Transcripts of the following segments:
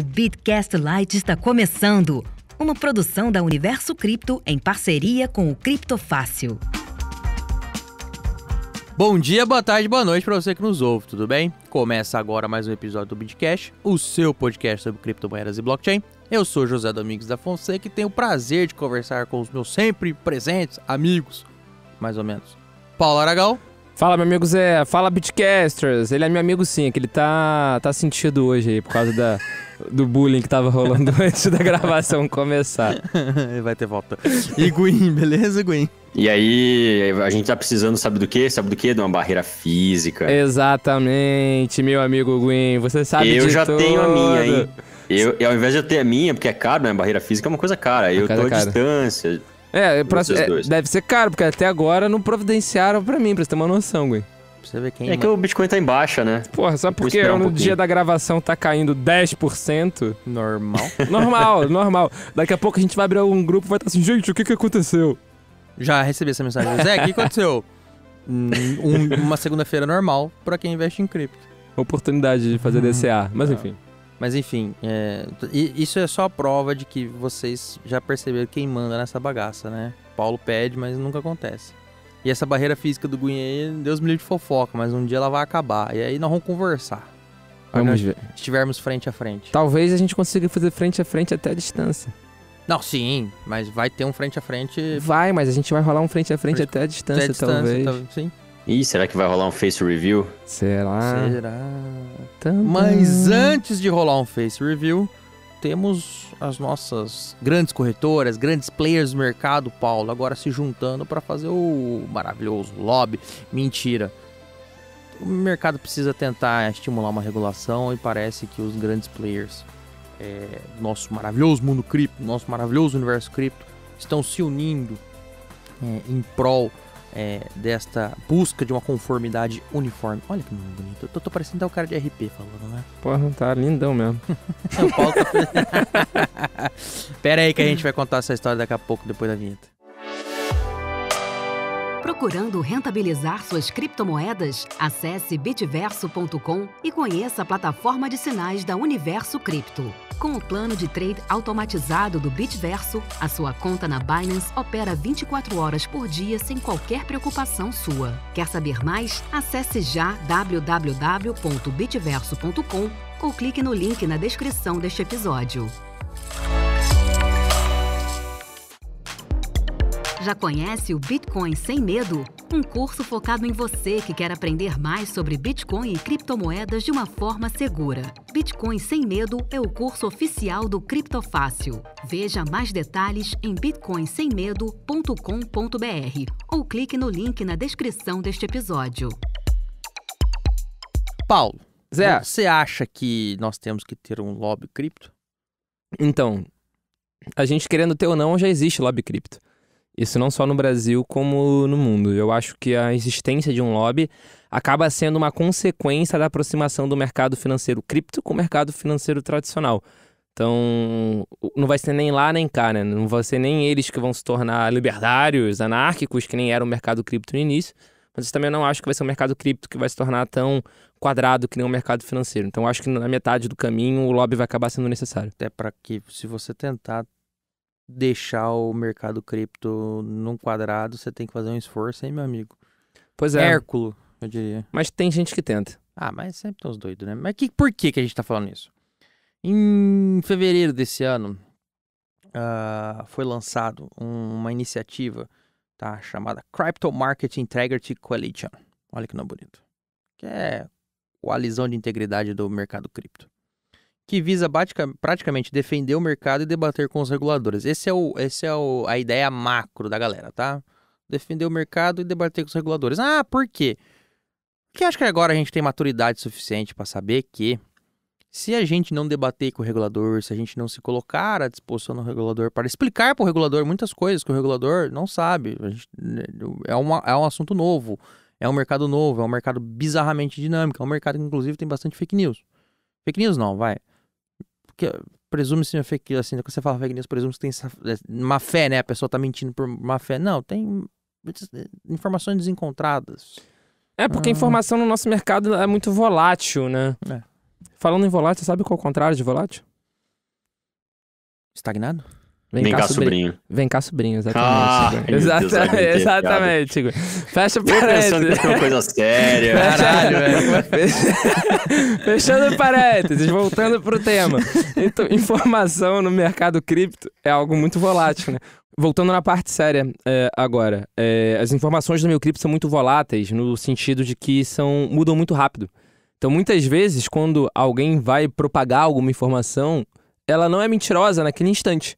O Bitcast Lite está começando, uma produção da Universo Cripto em parceria com o Cripto Fácil. Bom dia, boa tarde, boa noite para você que nos ouve, tudo bem? Começa agora mais um episódio do Bitcast, o seu podcast sobre criptomoedas e blockchain. Eu sou José Domingos da Fonseca e tenho o prazer de conversar com os meus sempre presentes amigos, mais ou menos. Paulo Aragão. Fala, meu amigo Zé. Fala, Bitcasters. Ele é meu amigo sim, é que ele tá, tá sentido hoje aí por causa da, do bullying que tava rolando antes da gravação começar. Vai ter volta. E Guin, beleza, Guin? E aí, a gente tá precisando, sabe do quê? Sabe do quê? De uma barreira física. Exatamente, meu amigo Guin. Você sabe Eu já tudo. tenho a minha, hein? Eu, ao invés de eu ter a minha, porque é caro, né? Barreira física é uma coisa cara. eu tô à distância é, é, pra, é deve ser caro, porque até agora não providenciaram pra mim, pra você ter uma noção, Gui. É que o Bitcoin tá em baixa, né? Porra, só porque um no pouquinho. dia da gravação tá caindo 10%. Normal. normal, normal. Daqui a pouco a gente vai abrir um grupo e vai estar tá assim, gente, o que que aconteceu? Já recebi essa mensagem. Zé, o que aconteceu? um, uma segunda-feira normal pra quem investe em cripto. Oportunidade de fazer DCA, mas ah. enfim. Mas enfim, é, isso é só a prova de que vocês já perceberam quem manda nessa bagaça, né? Paulo pede, mas nunca acontece. E essa barreira física do aí, Deus me livre de fofoca, mas um dia ela vai acabar. E aí nós vamos conversar. Vamos ver. Estivermos frente a frente. Talvez a gente consiga fazer frente a frente até a distância. Não, sim, mas vai ter um frente a frente. Vai, mas a gente vai rolar um frente a frente até a distância, até a distância talvez. Tá, sim. Ih, será que vai rolar um face review? Será? Será? Tantã. Mas antes de rolar um face review, temos as nossas grandes corretoras, grandes players do mercado, Paulo, agora se juntando para fazer o maravilhoso lobby. Mentira. O mercado precisa tentar estimular uma regulação e parece que os grandes players é, nosso maravilhoso mundo cripto, nosso maravilhoso universo cripto, estão se unindo é, em prol é, desta busca de uma conformidade uniforme. Olha que nome bonito. Eu tô, tô parecendo até o cara de RP falando, né? Porra, tá lindão mesmo. É Pera aí que a gente vai contar essa história daqui a pouco, depois da vinheta. Procurando rentabilizar suas criptomoedas? Acesse bitverso.com e conheça a plataforma de sinais da Universo Cripto. Com o plano de trade automatizado do Bitverso, a sua conta na Binance opera 24 horas por dia sem qualquer preocupação sua. Quer saber mais? Acesse já www.bitverso.com ou clique no link na descrição deste episódio. Já conhece o Bitcoin Sem Medo? Um curso focado em você que quer aprender mais sobre Bitcoin e criptomoedas de uma forma segura. Bitcoin Sem Medo é o curso oficial do Criptofácil. Veja mais detalhes em bitcoinsemmedo.com.br ou clique no link na descrição deste episódio. Paulo, Zé. você acha que nós temos que ter um lobby cripto? Então, a gente querendo ter ou não, já existe lobby cripto. Isso não só no Brasil, como no mundo. Eu acho que a existência de um lobby acaba sendo uma consequência da aproximação do mercado financeiro cripto com o mercado financeiro tradicional. Então, não vai ser nem lá nem cá, né? Não vai ser nem eles que vão se tornar libertários, anárquicos, que nem era o mercado cripto no início. Mas eu também não acho que vai ser um mercado cripto que vai se tornar tão quadrado que nem o um mercado financeiro. Então, acho que na metade do caminho o lobby vai acabar sendo necessário. Até para que, se você tentar deixar o mercado cripto num quadrado, você tem que fazer um esforço, hein, meu amigo? Pois é. Hérculo, eu diria. Mas tem gente que tenta. Ah, mas sempre tem uns doidos, né? Mas que, por que, que a gente tá falando isso? Em fevereiro desse ano, uh, foi lançado um, uma iniciativa tá, chamada Crypto Market Integrity Coalition. Olha que nome bonito. Que é a de integridade do mercado cripto que visa batica, praticamente defender o mercado e debater com os reguladores. Esse é, o, esse é o, a ideia macro da galera, tá? Defender o mercado e debater com os reguladores. Ah, por quê? Porque acho que agora a gente tem maturidade suficiente para saber que se a gente não debater com o regulador, se a gente não se colocar à disposição do regulador para explicar para o regulador muitas coisas que o regulador não sabe, gente, né, é, uma, é um assunto novo, é um mercado novo, é um mercado bizarramente dinâmico, é um mercado que inclusive tem bastante fake news. Fake news não, vai que presume-se uma fake assim, né? quando você fala fake news, presume-se que tem é, má fé, né? A pessoa tá mentindo por má fé. Não, tem é, informações desencontradas. É, porque ah. a informação no nosso mercado é muito volátil, né? É. Falando em volátil, sabe qual é o contrário de volátil? Estagnado? Vem, Vem cá, cá sobrinho. sobrinho. Vem cá, sobrinho, exatamente. Ah, exatamente, Deus, exatamente. Fecha o parênteses. pensando que é uma coisa séria. Caralho, velho. Fechando parênteses, voltando pro tema. Então, informação no mercado cripto é algo muito volátil, né? Voltando na parte séria é, agora. É, as informações do meu cripto são muito voláteis, no sentido de que são mudam muito rápido. Então, muitas vezes, quando alguém vai propagar alguma informação, ela não é mentirosa naquele instante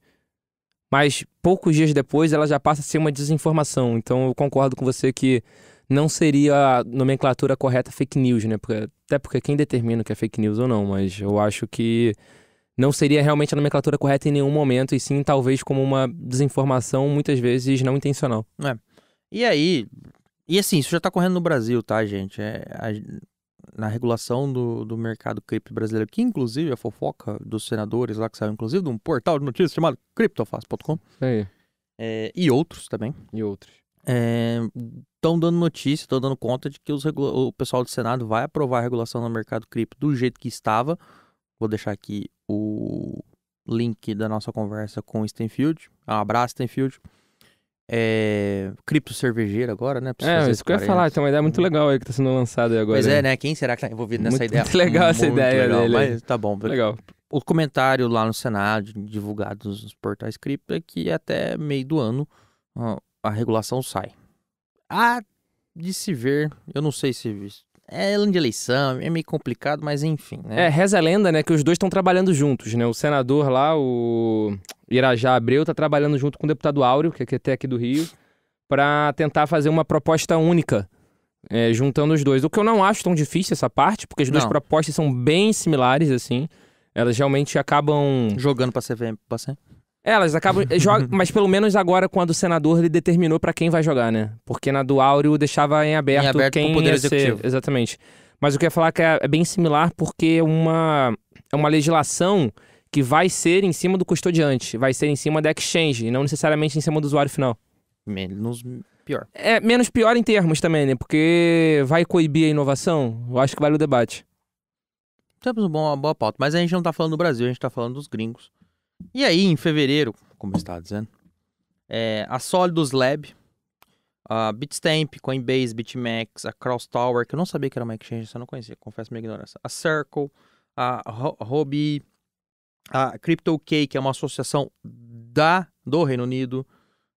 mas poucos dias depois ela já passa a ser uma desinformação. Então eu concordo com você que não seria a nomenclatura correta fake news, né? Porque, até porque quem determina o que é fake news ou não, mas eu acho que não seria realmente a nomenclatura correta em nenhum momento, e sim talvez como uma desinformação, muitas vezes não intencional. É. E aí, e assim, isso já tá correndo no Brasil, tá, gente? É, a, na regulação do, do mercado cripto brasileiro, que inclusive a é fofoca dos senadores lá, que saiu inclusive de um portal de notícias chamado criptofaz.com. É. é, e outros também. E outros. Estão é, dando notícia, estão dando conta de que os, o pessoal do Senado vai aprovar a regulação do mercado cripto do jeito que estava. Vou deixar aqui o link da nossa conversa com o Stenfield. Um abraço, Stenfield é, cripto cervejeira agora, né? Preciso é, isso que eu ia falar, tem uma ideia muito uhum. legal aí que tá sendo lançada agora. Pois é, né? Quem será que tá envolvido nessa muito, ideia? Muito legal muito essa ideia legal, dele. Mas tá bom. Legal. O comentário lá no Senado, divulgado nos portais cripto, é que até meio do ano a, a regulação sai. A de se ver, eu não sei se é, é ano de eleição, é meio complicado, mas enfim. Né? É, reza a lenda, né, que os dois estão trabalhando juntos, né? O senador lá, o Irajá Abreu, tá trabalhando junto com o deputado Áureo, que é, é até aqui do Rio, para tentar fazer uma proposta única, é, juntando os dois. O que eu não acho tão difícil essa parte, porque as duas propostas são bem similares, assim. Elas realmente acabam. Jogando pra CVM, pra CVM. É, elas acabam. Eh, joga, mas pelo menos agora, quando o senador ele determinou para quem vai jogar, né? Porque na do Áureo deixava em aberto, em aberto quem poder ia executivo. Ser, exatamente. Mas o que eu ia falar é que é, é bem similar porque uma, é uma legislação que vai ser em cima do custodiante, vai ser em cima da exchange, e não necessariamente em cima do usuário final. Menos pior. É, menos pior em termos também, né? Porque vai coibir a inovação? Eu acho que vale o debate. Temos uma boa pauta, mas a gente não tá falando do Brasil, a gente tá falando dos gringos. E aí, em fevereiro, como eu estava dizendo, é, a Solidus Lab, a Bitstamp, Coinbase, Bitmax, a Cross Tower, que eu não sabia que era uma exchange, eu não conhecia, confesso minha ignorância, a Circle, a Robi, a CryptoK, que é uma associação da, do Reino Unido,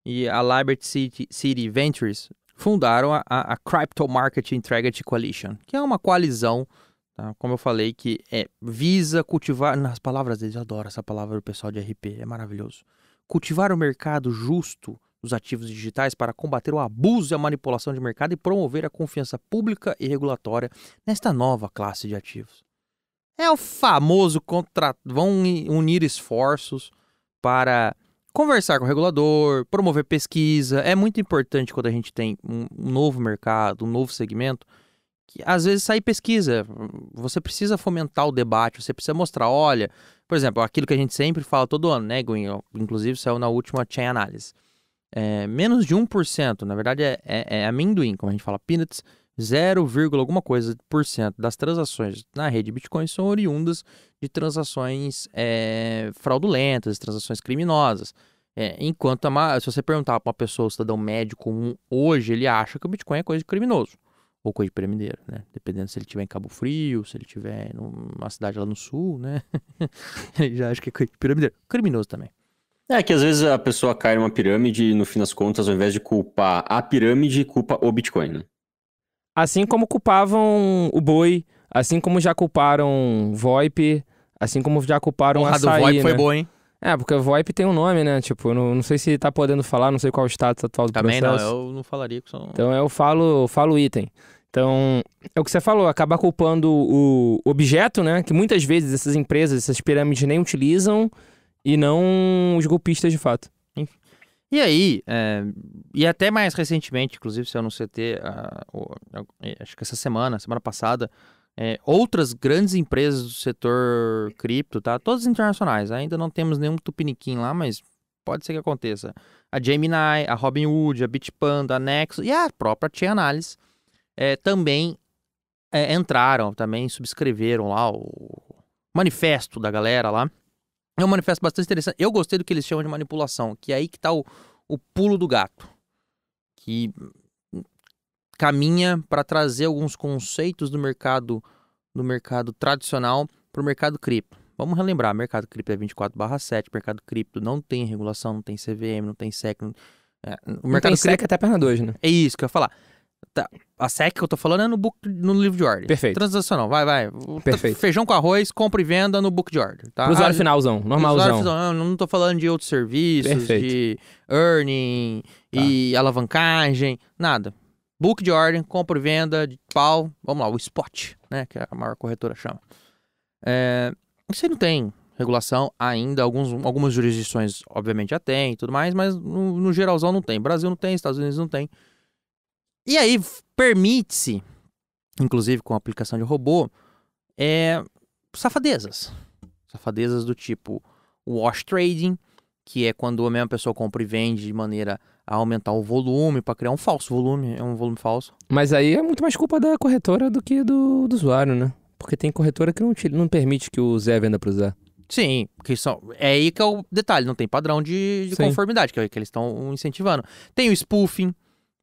e a Liberty City, City Ventures fundaram a, a, a Crypto Market Integrity Coalition, que é uma coalizão Tá? Como eu falei, que é, visa cultivar. Nas palavras deles, eu adoro essa palavra do pessoal de RP, é maravilhoso. Cultivar o mercado justo dos ativos digitais para combater o abuso e a manipulação de mercado e promover a confiança pública e regulatória nesta nova classe de ativos. É o famoso contrato. Vão unir esforços para conversar com o regulador, promover pesquisa. É muito importante quando a gente tem um novo mercado, um novo segmento que às vezes sair pesquisa. Você precisa fomentar o debate, você precisa mostrar, olha, por exemplo, aquilo que a gente sempre fala todo ano, né, Gwen? Inclusive saiu na última Chain análise, É, menos de 1%, na verdade é, é, é amendoim, como a gente fala, peanuts, 0, alguma coisa por cento das transações na rede Bitcoin são oriundas de transações é, fraudulentas, transações criminosas. É, enquanto a, se você perguntar para uma pessoa, um cidadão médio comum, hoje ele acha que o Bitcoin é coisa de criminoso ou coisa de Peremendeiro, né? Dependendo se ele tiver em Cabo Frio, se ele tiver numa cidade lá no sul, né? ele já acha que é coisa de Peremendeiro. Criminoso também. É que às vezes a pessoa cai numa pirâmide e no fim das contas, ao invés de culpar a pirâmide, culpa o Bitcoin, né? Assim como culpavam o boi, assim como já culparam VoIP, assim como já culparam o do VoIP né? foi bom, hein? É, porque o VoIP tem um nome, né? Tipo, não, não sei se tá podendo falar, não sei qual é o status atual do Também processo. Também não, eu não falaria. São... Então eu falo, falo item. Então, é o que você falou, acabar culpando o objeto, né? Que muitas vezes essas empresas, essas pirâmides nem utilizam, e não os golpistas de fato. E aí, é, e até mais recentemente, inclusive, se eu não sei ah, eh, acho que essa semana, semana passada, é, outras grandes empresas do setor cripto, tá? Todas internacionais, ainda não temos nenhum tupiniquim lá, mas pode ser que aconteça. A Gemini, a Robinhood, a Bitpanda, a Nexo e a própria Chainalysis é, também é, entraram, também subscreveram lá o manifesto da galera lá. É um manifesto bastante interessante. Eu gostei do que eles chamam de manipulação, que é aí que tá o, o pulo do gato. Que caminha para trazer alguns conceitos do mercado do mercado tradicional para o mercado cripto. Vamos relembrar, mercado cripto é 24/7, mercado cripto não tem regulação, não tem CVM, não tem SEC. Não... É, o não mercado tem cripto... SEC até perna 2, né? É isso que eu ia falar. Tá. A SEC que eu tô falando é no, book, no livro de ordem. Perfeito. Transacional, vai, vai. Perfeito. Feijão com arroz, compra e venda no book de ordem. Tá? Pro usuário ah, finalzão, normalzão. Usuário, finalzão não tô falando de outros serviços, Perfeito. de earning tá. e alavancagem, nada. Book de ordem, compra e venda, de pau, vamos lá, o spot, né? Que a maior corretora chama. É, você não tem regulação ainda, alguns, algumas jurisdições obviamente já tem e tudo mais, mas no, no geralzão não tem. Brasil não tem, Estados Unidos não tem. E aí permite-se, inclusive com a aplicação de robô, é, safadezas. Safadezas do tipo wash trading, que é quando a mesma pessoa compra e vende de maneira a aumentar o volume, para criar um falso volume, é um volume falso. Mas aí é muito mais culpa da corretora do que do, do usuário, né? Porque tem corretora que não, te, não permite que o Zé venda o Zé. Sim, que são, é aí que é o detalhe, não tem padrão de, de conformidade, que é o que eles estão incentivando. Tem o spoofing,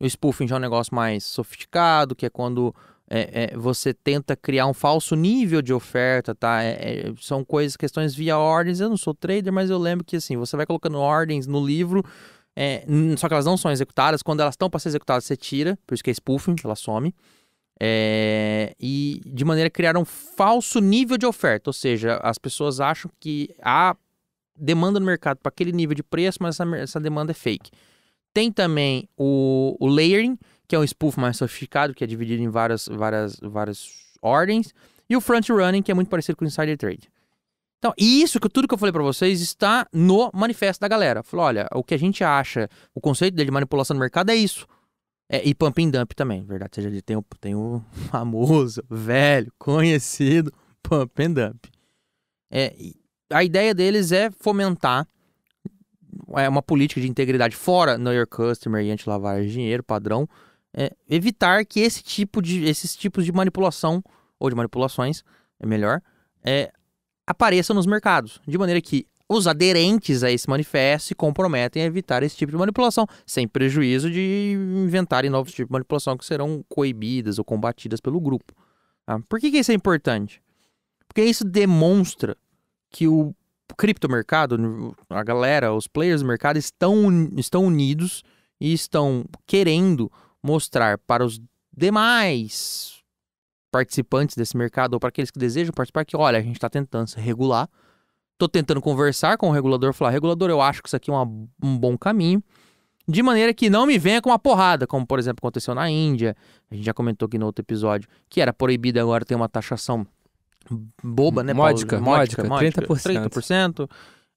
o spoofing já é um negócio mais sofisticado, que é quando é, é, você tenta criar um falso nível de oferta, tá? É, é são coisas, questões via ordens. Eu não sou trader, mas eu lembro que assim, você vai colocando ordens no livro, é, só que elas não são executadas. Quando elas estão para ser executadas, você tira, por isso que é spoofing, ela some. É, e de maneira a criar um falso nível de oferta, ou seja, as pessoas acham que há demanda no mercado para aquele nível de preço, mas essa, essa demanda é fake. Tem também o, o layering, que é um spoof mais sofisticado, que é dividido em várias, várias, várias ordens. E o front running, que é muito parecido com o insider trade. Então, isso que tudo que eu falei para vocês está no manifesto da galera. Falou, olha, o que a gente acha, o conceito dele de manipulação do mercado é isso. É, e pump and dump também, verdade seja de tem o, tem o famoso, velho, conhecido pump and dump. É, a ideia deles é fomentar é uma política de integridade fora no your customer e anti-lavagem de é dinheiro padrão, é evitar que esse tipo de, esses tipos de manipulação, ou de manipulações, é melhor, é, apareçam nos mercados, de maneira que os aderentes a esse manifesto se comprometem a evitar esse tipo de manipulação, sem prejuízo de inventarem novos tipos de manipulação que serão coibidas ou combatidas pelo grupo. Tá? Por que, que isso é importante? Porque isso demonstra que o criptomercado, a galera, os players do mercado estão, estão unidos e estão querendo mostrar para os demais participantes desse mercado ou para aqueles que desejam participar que, olha, a gente está tentando se regular. Estou tentando conversar com o regulador, falar, regulador, eu acho que isso aqui é uma, um bom caminho. De maneira que não me venha com uma porrada, como por exemplo aconteceu na Índia, a gente já comentou aqui no outro episódio, que era proibido agora ter uma taxação boba, né? Módica, Paulo? módica, módica, 30%. 30%.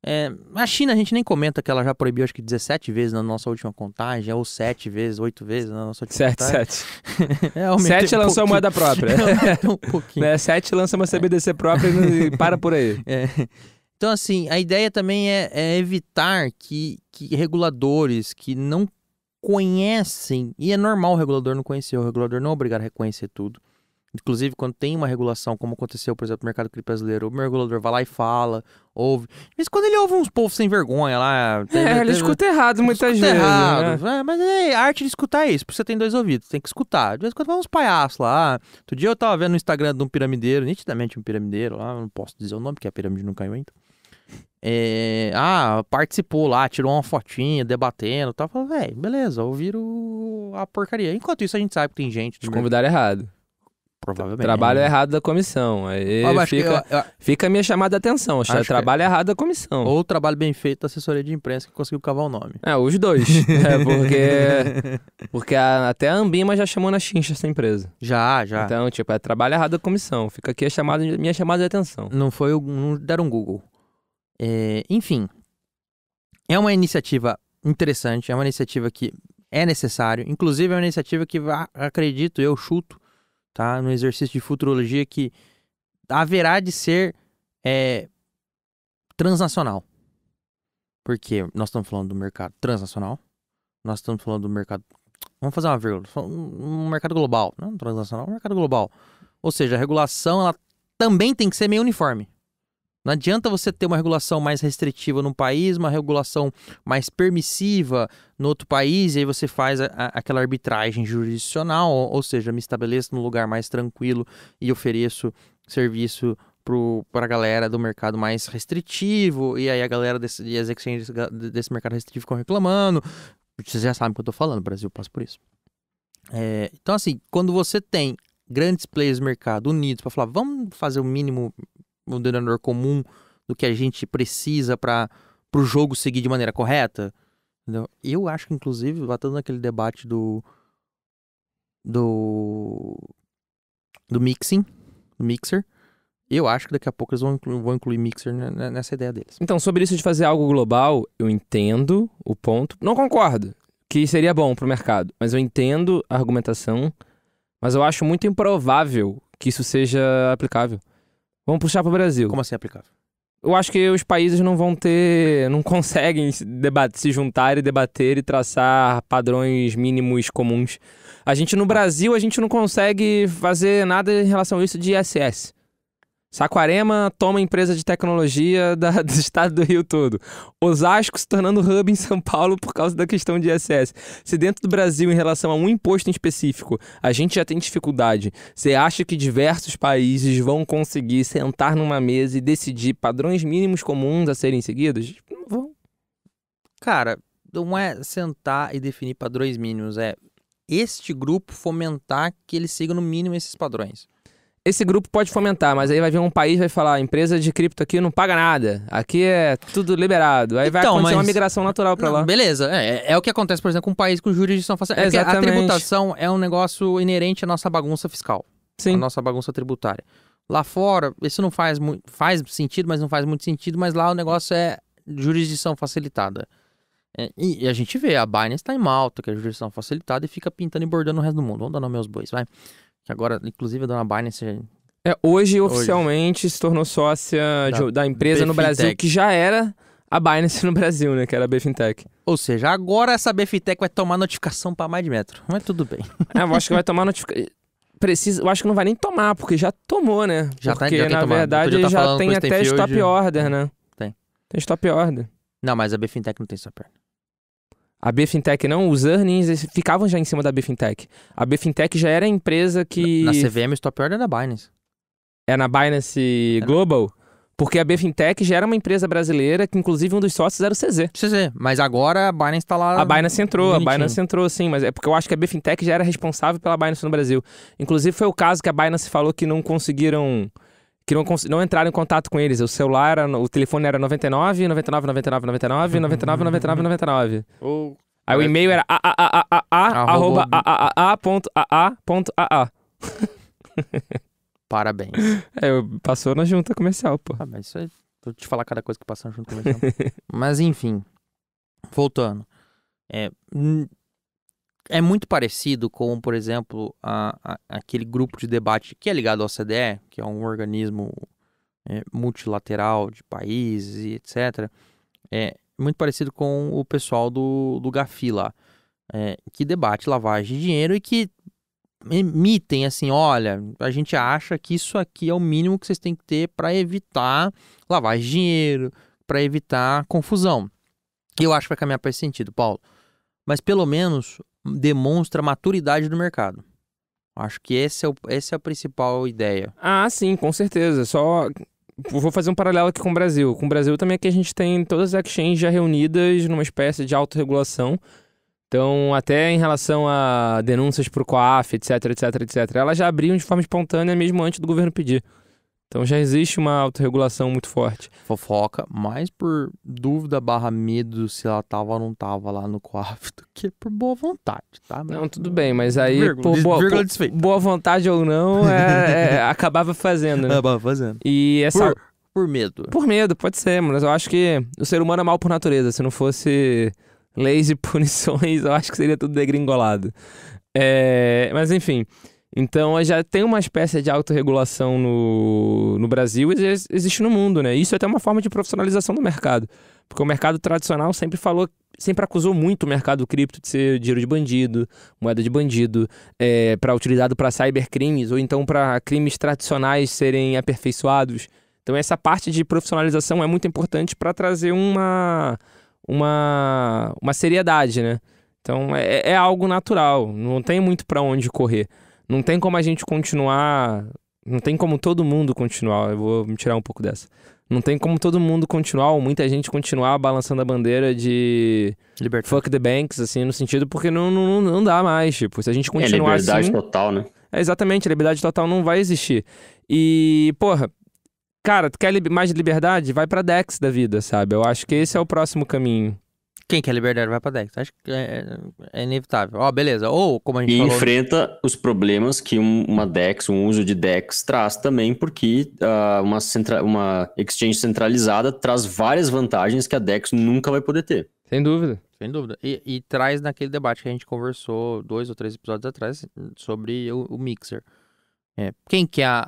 É, a China a gente nem comenta que ela já proibiu acho que 17 vezes na nossa última contagem, ou 7 vezes, 8 vezes na nossa última 7, contagem. 7, 7. 7 lançou a moeda própria. um pouquinho. Né? 7 lança uma CBDC própria e para por aí. É. Então, assim, a ideia também é, é evitar que, que reguladores que não conhecem, e é normal o regulador não conhecer, o regulador não é obrigado a reconhecer tudo, Inclusive, quando tem uma regulação, como aconteceu, por exemplo, no mercado cripto brasileiro, o regulador vai lá e fala, ouve. Mas quando ele ouve uns povos sem vergonha lá. Tem, é, tem, ele tem, escuta errado muitas vezes. Errado. Né? É, mas é, a arte de escutar é isso, porque você tem dois ouvidos, tem que escutar. De vez em quando vai uns palhaços lá. Outro dia eu tava vendo no Instagram de um piramideiro, nitidamente um piramideiro lá, não posso dizer o nome, porque a pirâmide não caiu ainda. É, ah, participou lá, tirou uma fotinha, debatendo e tal. Falou, velho, beleza, ouviram a porcaria. Enquanto isso, a gente sabe que tem gente. Te convidaram errado. Provavelmente. Trabalho errado da comissão. Aí ah, fica, eu, eu... fica a minha chamada de atenção. Acho é é. trabalho que... errado da comissão. Ou trabalho bem feito da assessoria de imprensa que conseguiu cavar o nome. É, os dois. é, porque porque a, até a Ambima já chamou na chincha essa empresa. Já, já. Então, tipo, é trabalho errado da comissão. Fica aqui a chamada, minha chamada de atenção. Não foi, não deram Google. É, enfim, é uma iniciativa interessante, é uma iniciativa que é necessário. Inclusive, é uma iniciativa que, acredito eu, chuto, tá? No exercício de futurologia que haverá de ser é, transnacional. Porque nós estamos falando do mercado transnacional, nós estamos falando do mercado. Vamos fazer uma vírgula, um mercado global, não né? transnacional, um mercado global. Ou seja, a regulação ela também tem que ser meio uniforme. Não adianta você ter uma regulação mais restritiva num país, uma regulação mais permissiva no outro país, e aí você faz a, a, aquela arbitragem jurisdicional, ou, ou, seja, me estabeleço num lugar mais tranquilo e ofereço serviço para a galera do mercado mais restritivo, e aí a galera desse, as exchanges desse mercado restritivo ficam reclamando. Vocês já sabem o que eu estou falando, Brasil passa por isso. É, então, assim, quando você tem grandes players do mercado unidos para falar, vamos fazer o mínimo um denominador comum do que a gente precisa para o jogo seguir de maneira correta. Entendeu? Eu acho que, inclusive, batendo naquele debate do. do. do mixing, do mixer. Eu acho que daqui a pouco eles vão incluir, vão incluir mixer nessa ideia deles. Então, sobre isso de fazer algo global, eu entendo o ponto. Não concordo que seria bom para o mercado, mas eu entendo a argumentação, mas eu acho muito improvável que isso seja aplicável. Vamos puxar para o Brasil. Como assim é aplicável? Eu acho que os países não vão ter. não conseguem se juntar e debater e traçar padrões mínimos comuns. A gente no Brasil, a gente não consegue fazer nada em relação a isso de ISS. Saquarema toma empresa de tecnologia da, do estado do Rio todo. Osasco se tornando hub em São Paulo por causa da questão de ISS. Se dentro do Brasil, em relação a um imposto em específico, a gente já tem dificuldade, você acha que diversos países vão conseguir sentar numa mesa e decidir padrões mínimos comuns a serem seguidos? Não vão. Cara, não é sentar e definir padrões mínimos, é este grupo fomentar que ele siga no mínimo esses padrões esse grupo pode fomentar, mas aí vai vir um país vai falar, empresa de cripto aqui não paga nada, aqui é tudo liberado. Aí então, vai acontecer mas... uma migração natural para lá. Beleza, é, é, é, o que acontece, por exemplo, com um país com jurisdição fácil. É a tributação é um negócio inerente à nossa bagunça fiscal, Sim. à nossa bagunça tributária. Lá fora, isso não faz, faz sentido, mas não faz muito sentido, mas lá o negócio é jurisdição facilitada. É, e, a gente vê, a Binance está em malta, que é a jurisdição facilitada, e fica pintando e bordando o resto do mundo. Vamos dar nome aos bois, vai. Que agora, inclusive, a dona Binance. É, hoje, hoje. oficialmente se tornou sócia da, de, da empresa no Brasil, que já era a Binance no Brasil, né? Que era a Bfintech. Ou seja, agora essa Bfintech vai tomar notificação para mais de metro. Mas tudo bem. É, eu acho que vai tomar notificação. Precisa, eu acho que não vai nem tomar, porque já tomou, né? Já tá- porque, tá, já na verdade, já, tá já tem até stop order, né? Tem. Tem stop order. Não, mas a Bfintech não tem stop order. A Bfintech não, os earnings ficavam já em cima da Bfintech. A Bfintech já era a empresa que. Na CVM, o stop order é da Binance. É na Binance é. Global? Porque a Bfintech já era uma empresa brasileira que, inclusive, um dos sócios era o CZ. CZ, mas agora a Binance está lá. A Binance entrou, bonitinho. a Binance entrou, sim, mas é porque eu acho que a Bfintech já era responsável pela Binance no Brasil. Inclusive, foi o caso que a Binance falou que não conseguiram que não, não entraram em contato com eles. O celular, era, o telefone era 99, 99, 99, 99, 99, 99, 99. Ou... Aí o e-mail era a, a, a, a, a, a, a, a, a, a, a, a, a, a. Parabéns. É, passou na junta comercial, pô. Ah, mas isso aí, vou te falar cada coisa que passou na junta comercial. mas enfim, voltando. É, é muito parecido com, por exemplo, a, a, aquele grupo de debate que é ligado ao CDE, que é um organismo é, multilateral de países e etc. É muito parecido com o pessoal do, do GAFI lá, é, que debate lavagem de dinheiro e que emitem assim: olha, a gente acha que isso aqui é o mínimo que vocês têm que ter para evitar lavagem de dinheiro, para evitar confusão. Eu acho que vai caminhar para esse sentido, Paulo mas pelo menos demonstra maturidade do mercado. Acho que é o, essa é a principal ideia. Ah, sim, com certeza. Só vou fazer um paralelo aqui com o Brasil. Com o Brasil também é que a gente tem todas as exchanges já reunidas numa espécie de autorregulação. Então, até em relação a denúncias para o COAF, etc, etc, etc, elas já abriam de forma espontânea mesmo antes do governo pedir. Então já existe uma autorregulação muito forte. Fofoca, mais por dúvida barra medo se ela tava ou não tava lá no quarto, do que por boa vontade, tá? Mas... Não, tudo bem, mas aí por boa, por, boa vontade ou não, é, é, acabava fazendo, né? Acabava fazendo. E essa... Por, por medo. Por medo, pode ser, mas eu acho que o ser humano é mal por natureza. Se não fosse leis e punições, eu acho que seria tudo degringolado. É... Mas enfim... Então já tem uma espécie de autorregulação no, no Brasil e existe no mundo, né? Isso é até uma forma de profissionalização do mercado. Porque o mercado tradicional sempre falou, sempre acusou muito o mercado cripto de ser dinheiro de bandido, moeda de bandido, é, para utilizado para cybercrimes ou então para crimes tradicionais serem aperfeiçoados. Então essa parte de profissionalização é muito importante para trazer uma, uma, uma seriedade, né? Então é, é algo natural, não tem muito para onde correr não tem como a gente continuar. Não tem como todo mundo continuar. Eu vou me tirar um pouco dessa. Não tem como todo mundo continuar, ou muita gente continuar balançando a bandeira de liberdade. fuck the banks, assim, no sentido, porque não, não, não dá mais, tipo, se a gente é, continuar é, liberdade assim... total, né? É, exatamente, a liberdade total não vai existir. E, porra, cara, tu quer mais liberdade? Vai pra Dex da vida, sabe? Eu acho que esse é o próximo caminho. Quem quer liberdade vai pra Dex. Acho que é, é inevitável. Ó, oh, beleza. Ou, como a gente e falou... enfrenta os problemas que uma Dex, um uso de Dex traz também, porque uh, uma, centra... uma exchange centralizada traz várias vantagens que a Dex nunca vai poder ter. Sem dúvida. Sem dúvida. E, e traz naquele debate que a gente conversou dois ou três episódios atrás sobre o, o Mixer. É, quem quer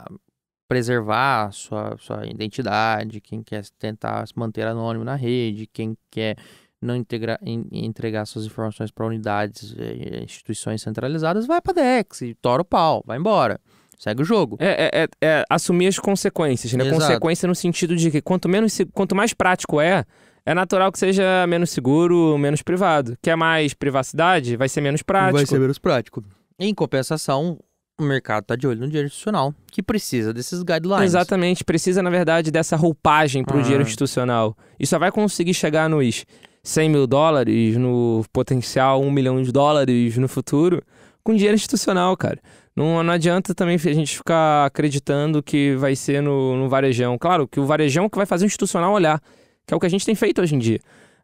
preservar sua, sua identidade, quem quer tentar se manter anônimo na rede, quem quer não integra, entregar suas informações para unidades, eh, eh, instituições centralizadas, vai para Dex, tora o pau, vai embora. Segue o jogo. É, é, é, é assumir as consequências, né? Exato. Consequência no sentido de que quanto, menos, quanto mais prático é, é natural que seja menos seguro, menos privado. Quer mais privacidade, vai ser menos prático. Vai ser menos prático. Em compensação, o mercado está de olho no dinheiro institucional, que precisa desses guidelines. Exatamente, precisa, na verdade, dessa roupagem para o ah. dinheiro institucional. E só vai conseguir chegar nos 100 mil dólares, no potencial 1 milhão de dólares no futuro, com dinheiro institucional, cara. Não, não adianta também a gente ficar acreditando que vai ser no, no varejão. Claro que o varejão é que vai fazer o institucional olhar, que é o que a gente tem feito hoje em dia.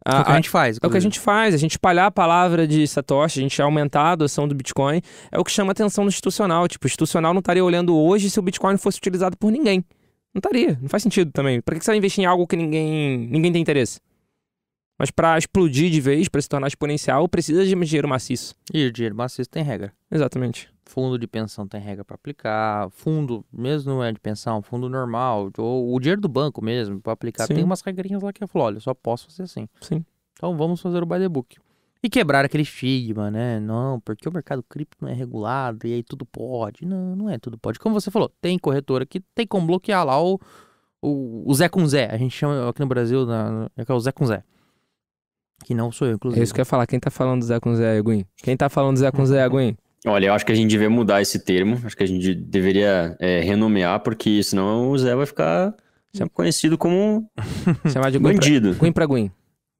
A, é o que a gente faz. Inclusive. É o que a gente faz, a gente espalhar a palavra de Satoshi, a gente é aumentar a adoção do Bitcoin, é o que chama a atenção do institucional. Tipo, o institucional não estaria olhando hoje se o Bitcoin fosse utilizado por ninguém. Não estaria, não faz sentido também. Para que você vai investir em algo que ninguém, ninguém tem interesse? Mas para explodir de vez, para se tornar exponencial, precisa de dinheiro maciço. E dinheiro maciço tem regra. Exatamente. Fundo de pensão tem regra para aplicar, fundo mesmo não é de pensão, fundo normal, ou o dinheiro do banco mesmo para aplicar. Sim. Tem umas regrinhas lá que eu falo, olha, só posso fazer assim. Sim. Então vamos fazer o by the book. E quebrar aquele estigma, né? Não, porque o mercado cripto não é regulado e aí tudo pode. Não, não é tudo pode. Como você falou, tem corretora que tem como bloquear lá o, o, o Zé com Zé. A gente chama aqui no Brasil na, é, é o Zé com Zé. Que não sou eu, inclusive. É isso que eu ia falar. Quem tá falando do Zé com Zé Aguin? Quem tá falando do Zé com Zé Aguin? Olha, eu acho que a gente devia mudar esse termo. Acho que a gente deveria é, renomear, porque senão o Zé vai ficar sempre conhecido como Chamar de bandido. Guim pra Guim.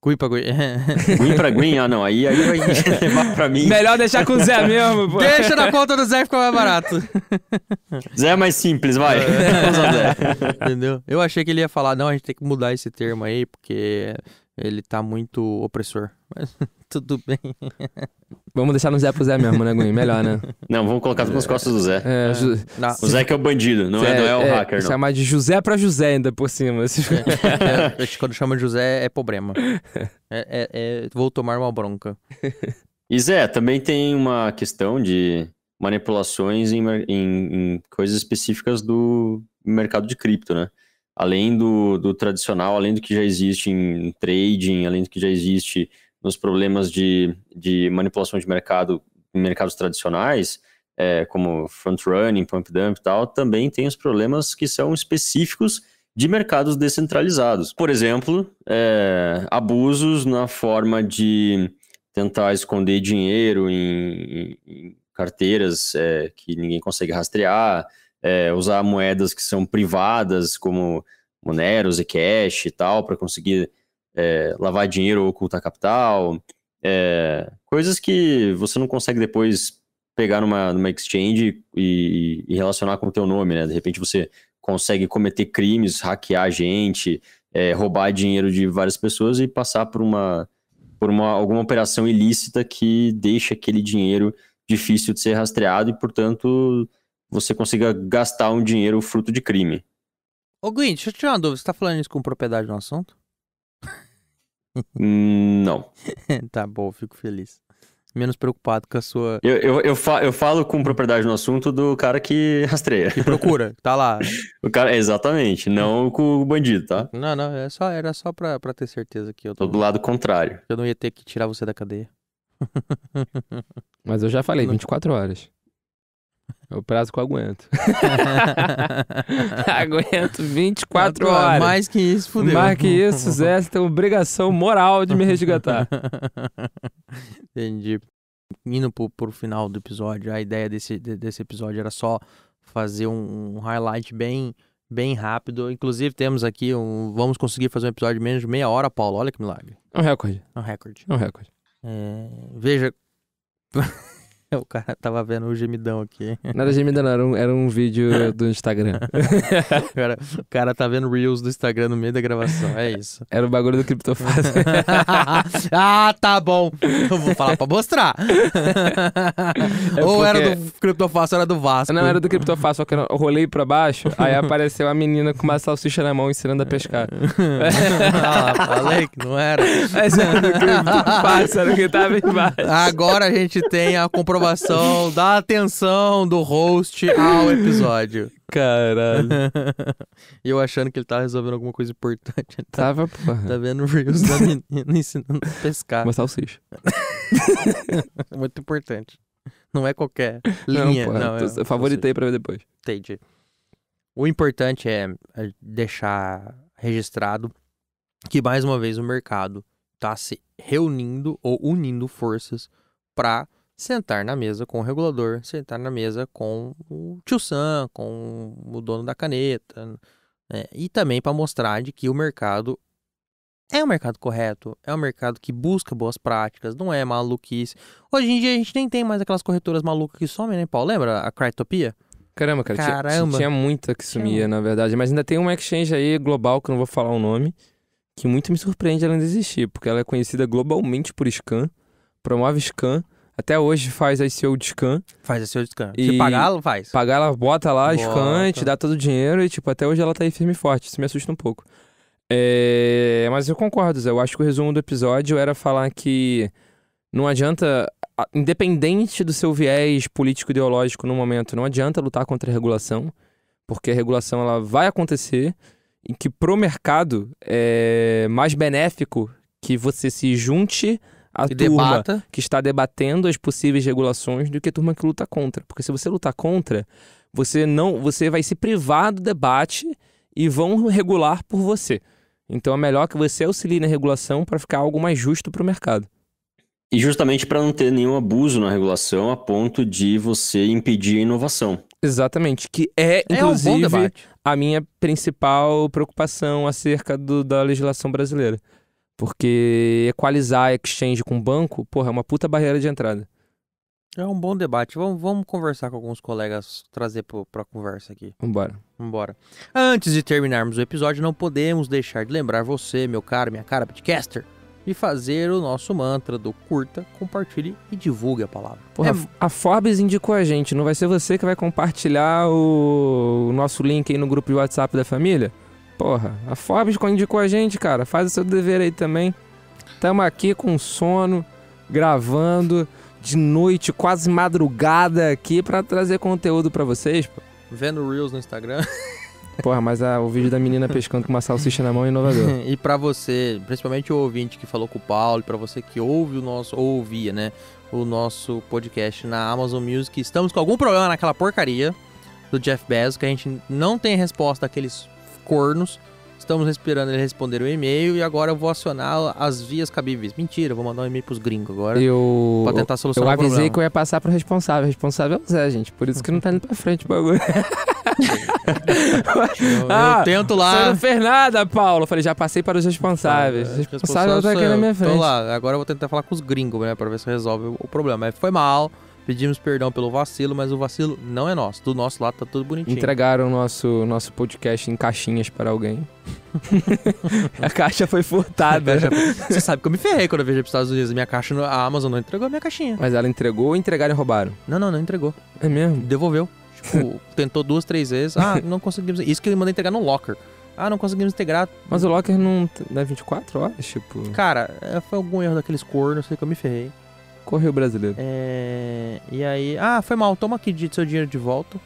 Guim pra Guim. Guim pra Guim? Ah, não. Aí, aí vai levar pra mim. Melhor deixar com o Zé mesmo. Pô. Deixa na conta do Zé, fica mais barato. Zé é mais simples, vai. É. Vamos Zé. Entendeu? Eu achei que ele ia falar, não, a gente tem que mudar esse termo aí, porque ele tá muito opressor. Mas tudo bem. Vamos deixar no Zé pro Zé mesmo, né, Gui? Melhor, né? Não, vamos colocar nas é. costas do Zé. É, é. Ju... O Zé que é o bandido, não, é, Zé, é, não é o é, hacker, não. Chamar de José pra José ainda por cima. É, quando chama de José é problema. É, vou tomar uma bronca. E Zé, também tem uma questão de manipulações em, em, em coisas específicas do mercado de cripto, né? além do, do tradicional, além do que já existe em trading, além do que já existe nos problemas de, de manipulação de mercado em mercados tradicionais, é, como front running, pump dump e tal, também tem os problemas que são específicos de mercados descentralizados. Por exemplo, é, abusos na forma de tentar esconder dinheiro em, em carteiras é, que ninguém consegue rastrear, é, usar moedas que são privadas, como Monero, Zcash e tal, para conseguir é, lavar dinheiro ou ocultar capital. É, coisas que você não consegue depois pegar numa, numa exchange e, e, relacionar com o teu nome, né? De repente você consegue cometer crimes, hackear gente, é, roubar dinheiro de várias pessoas e passar por uma por uma, alguma operação ilícita que deixa aquele dinheiro difícil de ser rastreado e, portanto, você consiga gastar um dinheiro fruto de crime. Ô, Gui, deixa eu tirar uma dúvida. Você tá falando isso com propriedade no assunto? Hum, não. tá bom, fico feliz. Menos preocupado com a sua. Eu, eu, eu, fa eu falo com propriedade no assunto do cara que rastreia. Que procura, tá lá. o cara, exatamente, não é. com o bandido, tá? Não, não, é só, era só pra, pra ter certeza que eu tô. tô do lado contrário. Eu não ia ter que tirar você da cadeia. Mas eu já falei, 24 horas. É o prazo que eu aguento. aguento 24 horas. Mais que isso, fudeu. Mais que isso, Zé, você tem obrigação moral de me resgatar. Entendi. Indo pro, pro final do episódio, a ideia desse, desse episódio era só fazer um, um highlight bem bem rápido. Inclusive, temos aqui um. Vamos conseguir fazer um episódio de menos de meia hora, Paulo. Olha que milagre. É um recorde. É um recorde. É um recorde. É... Veja. o cara tava vendo o gemidão aqui. Não era gemidão, era um, era um vídeo do Instagram. o, cara, o cara tá vendo Reels do Instagram no meio da gravação, é isso. Era o bagulho do criptofase. ah, tá bom. Eu vou falar pra mostrar. É Ou era do criptofácil, era do Vasco. Não, era do criptofácil, só que eu rolei pra baixo, aí apareceu a menina com uma salsicha na mão ensinando a pescar. ah, falei que não era. Mas era é do criptofácil, era o que tava embaixo. Agora a gente tem a comprovação informação, da atenção do host ao episódio. Caralho. E eu achando que ele tava resolvendo alguma coisa importante. tá, Tava, porra. tá vendo Reels da menina ensinando a pescar. Uma salsicha. Muito importante. Não é qualquer linha. Não, não, tô- é favoritei assim. pra ver depois. Entendi. O importante é, é deixar registrado que, mais uma vez, o mercado tá se reunindo ou unindo forças para sentar na mesa com o regulador, sentar na mesa com o tio Sam, com o dono da caneta, né? e também para mostrar de que o mercado é um mercado correto, é um mercado que busca boas práticas, não é maluquice. Hoje em dia a gente nem tem mais aquelas corretoras malucas que somem, né, Paulo? Lembra a Crytopia? Caramba, cara, Caramba. Tinha, tinha muita que sumia, na verdade. Mas ainda tem uma exchange aí global, que eu não vou falar o nome, que muito me surpreende ela ainda existir, porque ela é conhecida globalmente por scan, promove scan, até hoje faz a SEO de scan. Faz a SEO de scan. E Se pagar, ela faz. Pagar, ela bota lá, bota. scan, te dá todo o dinheiro e, tipo, até hoje ela tá aí firme e forte. Isso me assusta um pouco. É... Mas eu concordo, Zé. Eu acho que o resumo do episódio era falar que não adianta, independente do seu viés político-ideológico no momento, não adianta lutar contra a regulação, porque a regulação ela vai acontecer e que pro mercado é mais benéfico que você se junte a turma debata. que está debatendo as possíveis regulações do que a turma que luta contra. Porque se você lutar contra, você não, você vai se privar do debate e vão regular por você. Então é melhor que você auxilie na regulação para ficar algo mais justo para o mercado. E justamente para não ter nenhum abuso na regulação a ponto de você impedir a inovação. Exatamente, que é, inclusive, é um a minha principal preocupação acerca do, da legislação brasileira. Porque equalizar exchange com banco, porra, é uma puta barreira de entrada. É um bom debate. Vamos, vamos conversar com alguns colegas, trazer para conversa aqui. Vambora. Vambora. Antes de terminarmos o episódio, não podemos deixar de lembrar você, meu caro, minha cara, podcaster, de fazer o nosso mantra do curta, compartilhe e divulgue a palavra. Porra, é... a Forbes indicou a gente, não vai ser você que vai compartilhar o, o nosso link aí no grupo de WhatsApp da família? Porra, a Forbes indicou a gente, cara. Faz o seu dever aí também. Tamo aqui com sono, gravando de noite, quase madrugada aqui para trazer conteúdo para vocês. Pô. Vendo Reels no Instagram. Porra, mas ah, o vídeo da menina pescando com uma salsicha na mão é inovador. e para você, principalmente o ouvinte que falou com o Paulo, para você que ouve o nosso, ou ouvia, né, o nosso podcast na Amazon Music, estamos com algum problema naquela porcaria do Jeff Bezos que a gente não tem resposta daqueles cornos. Estamos esperando ele responder o e-mail e agora eu vou acionar as vias cabíveis. Mentira, vou mandar um e-mail pros gringos agora. Eu. Pra tentar solucionar Eu avisei que eu ia passar pro responsável. O responsável é o Zé, gente. Por isso que não tá indo pra frente o bagulho. eu, ah, eu tento lá. Você não fez nada, Paulo. Eu falei, já passei para os responsáveis. Ah, responsável tá aqui eu. na minha frente. Tô lá. Agora eu vou tentar falar com os gringos, né? Pra ver se resolve o problema. Mas foi mal. Pedimos perdão pelo vacilo, mas o vacilo não é nosso. Do nosso lado tá tudo bonitinho. Entregaram nosso nosso podcast em caixinhas para alguém. a caixa foi furtada. Você sabe que eu me ferrei quando eu viajei para os Estados Unidos. Minha caixa, a Amazon não entregou a minha caixinha. Mas ela entregou ou entregaram e roubaram? Não, não, não entregou. É mesmo? Devolveu. Tipo, tentou duas, três vezes. Ah, não conseguimos. Isso que ele mandou entregar no locker. Ah, não conseguimos integrar. Mas o Locker não dá 24 horas, tipo. Cara, é, foi algum erro daqueles cornos, sei que eu me ferrei. Correio brasileiro. É... E aí, ah, foi mal, toma aqui de seu dinheiro de volta.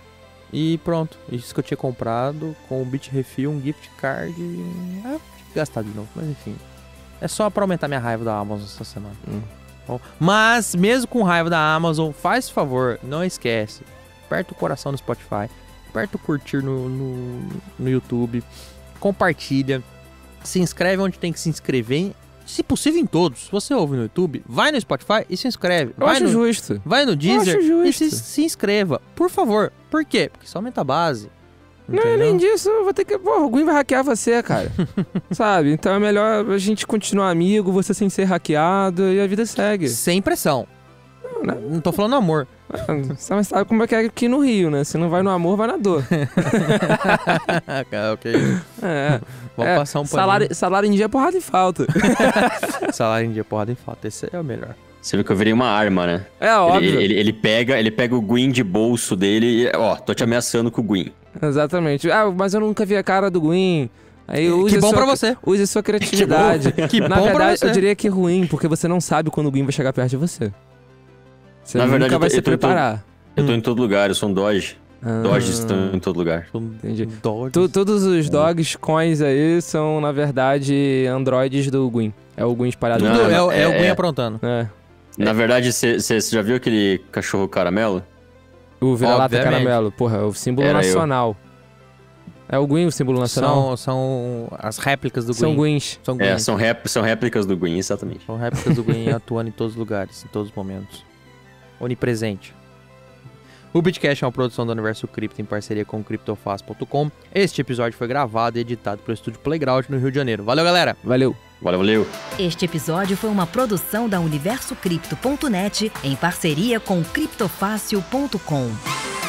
E pronto, isso que eu tinha comprado com o Bit Refill, um gift card. E... Ah, tinha gastar de novo, mas enfim. É só pra aumentar minha raiva da Amazon essa semana. Hum. Bom, mas, mesmo com raiva da Amazon, faz favor, não esquece. Aperta o coração no Spotify, aperta o curtir no, no, no YouTube, compartilha, se inscreve onde tem que se inscrever se possível em todos. Se você ouve no YouTube, vai no Spotify e se inscreve. Eu vai acho no, justo. Vai no Deezer e se, se, inscreva, por favor. Por quê? Porque só aumenta a base. Entendeu? Não, além disso, eu vou ter que. Pô, o Gui vai hackear você, cara. Sabe? Então é melhor a gente continuar amigo, você sem ser hackeado e a vida segue. Sem pressão. Não, não... Né? não tô falando amor. Você sabe como é que é aqui no Rio, né? Se não vai no amor, vai na dor. É, ok. É, é. Vamos é, passar um paninho. salário, salário em dia, é porrada e falta. salário em dia, porrada e falta. Esse é o melhor. Você viu que eu virei uma arma, né? É, óbvio. Ele, ele, ele pega, ele pega o Gwyn de bolso dele e, ó, tô te ameaçando com o Gwyn. Exatamente. Ah, mas eu nunca vi a cara do Gwyn. Aí use que bom sua, pra você. Use sua criatividade. que bom, que Na bom verdade, pra você. eu diria que é ruim, porque você não sabe quando o Gwyn vai chegar perto de você. Você Na nunca verdade, vai eu tô- se eu tô preparar. Eu tô em todo lugar, eu sou um Doge. Ah. Doges estão em todo lugar. Entendi. Dogs. Tu- todos os é. dogs coins aí são, na verdade, androides do Gwyn. É o Gwyn espalhado. Não, é, o- é, o é- Gwen é. aprontando. É. Na verdade, você já viu aquele cachorro caramelo? O vira-lata caramelo. Porra, é o símbolo Era eu. nacional. É o Gwyn o símbolo nacional? São, são as réplicas do São Gwen. Gwyns. São, É, Gwen. são, rép- são réplicas do Gwyn, exatamente. são réplicas do Gwen atuando em todos os lugares, em todos os momentos onipresente. O Bitcast é uma produção do Universo Cripto em parceria com CryptoFast.com. Este episódio foi gravado e editado pelo Estúdio Playground no Rio de Janeiro. Valeu, galera! Valeu! Valeu, valeu! Este episódio foi uma produção da Universo UniversoCrypto.net em parceria com CryptoFácil.com.